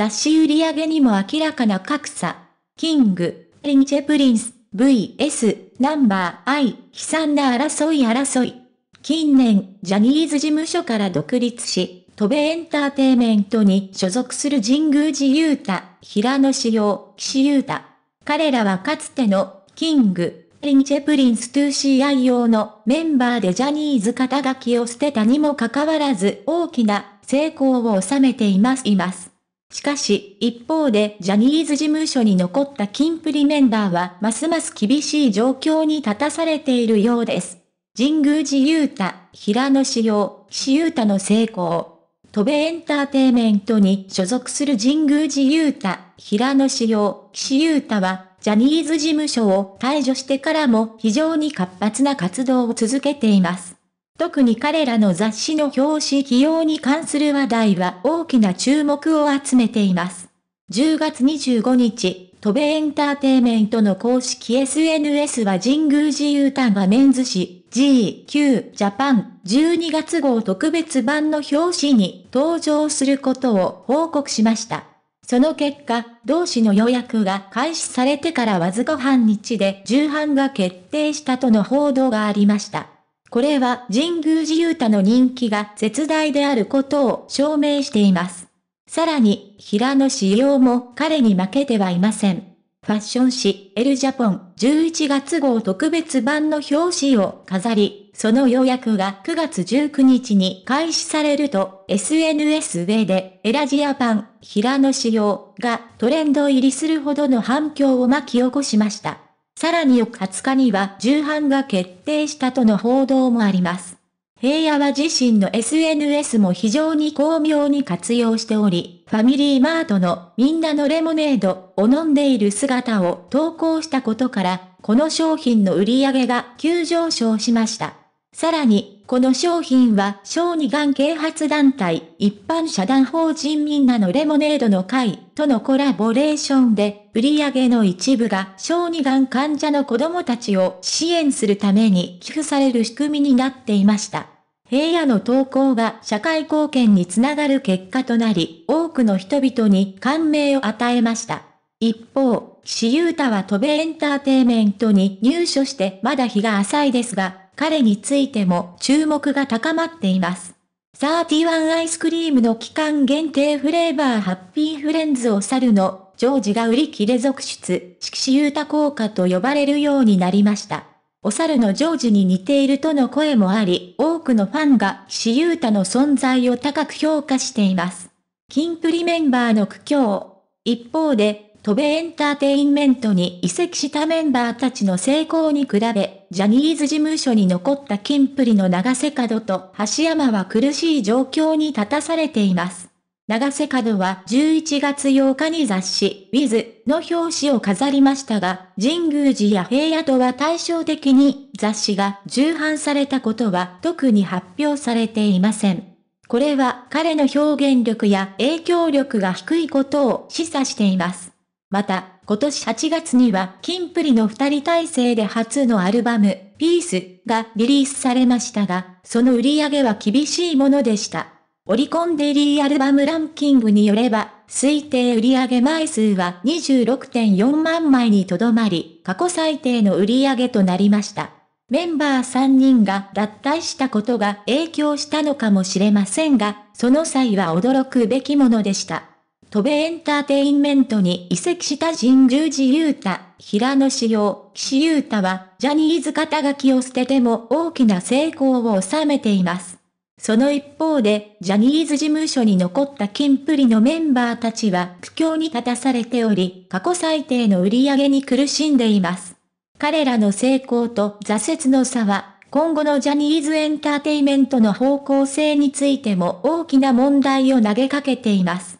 雑誌売り上げにも明らかな格差。キング、リンチェプリンス、VS、ナンバー I、悲惨な争い争い。近年、ジャニーズ事務所から独立し、トベエンターテイメントに所属する神宮寺雄太、平野志陽、岸優太。彼らはかつての、キング、リンチェプリンス 2CI 用のメンバーでジャニーズ肩書きを捨てたにもかかわらず大きな成功を収めています。いますしかし、一方でジャニーズ事務所に残った金プリメンバーはますます厳しい状況に立たされているようです。神宮寺勇太、平野志陽、岸優太の成功。戸部エンターテイメントに所属する神宮寺勇太、平野志陽、岸優太は、ジャニーズ事務所を退除してからも非常に活発な活動を続けています。特に彼らの雑誌の表紙起用に関する話題は大きな注目を集めています。10月25日、渡米エンターテイメントの公式 SNS は神宮寺ユータがメンズ誌 GQ ジャパン12月号特別版の表紙に登場することを報告しました。その結果、同誌の予約が開始されてからわずか半日で重版が決定したとの報道がありました。これは神宮寺勇太の人気が絶大であることを証明しています。さらに、平野紫耀も彼に負けてはいません。ファッション誌、エルジャポン11月号特別版の表紙を飾り、その予約が9月19日に開始されると、SNS 上で、エラジアパン、平野紫耀がトレンド入りするほどの反響を巻き起こしました。さらに翌20日には重版が決定したとの報道もあります。平野は自身の SNS も非常に巧妙に活用しており、ファミリーマートのみんなのレモネードを飲んでいる姿を投稿したことから、この商品の売り上げが急上昇しました。さらに、この商品は小児がん啓発団体、一般社団法人みんなのレモネードの会とのコラボレーションで、売上の一部が小児がん患者の子供たちを支援するために寄付される仕組みになっていました。平野の投稿が社会貢献につながる結果となり、多くの人々に感銘を与えました。一方、岸優太は渡米エンターテイメントに入所してまだ日が浅いですが、彼についても注目が高まっています。31アイスクリームの期間限定フレーバーハッピーフレンズを去るの、ジョージが売り切れ続出、色紙ユータ効果と呼ばれるようになりました。お猿のジョージに似ているとの声もあり、多くのファンが岸ー太の存在を高く評価しています。キンプリメンバーの苦境。一方で、渡米エンターテインメントに移籍したメンバーたちの成功に比べ、ジャニーズ事務所に残った金プリの長瀬角と橋山は苦しい状況に立たされています。長瀬角は11月8日に雑誌ウィズの表紙を飾りましたが、神宮寺や平野とは対照的に雑誌が重版されたことは特に発表されていません。これは彼の表現力や影響力が低いことを示唆しています。また、今年8月には、キンプリの二人体制で初のアルバム、ピースがリリースされましたが、その売り上げは厳しいものでした。オリコンデリーアルバムランキングによれば、推定売上枚数は26.4万枚にとどまり、過去最低の売上となりました。メンバー3人が脱退したことが影響したのかもしれませんが、その際は驚くべきものでした。戸部エンターテインメントに移籍した新十字優太、平野志陽、岸優太は、ジャニーズ肩書きを捨てても大きな成功を収めています。その一方で、ジャニーズ事務所に残った金プリのメンバーたちは苦境に立たされており、過去最低の売り上げに苦しんでいます。彼らの成功と挫折の差は、今後のジャニーズエンターテイメントの方向性についても大きな問題を投げかけています。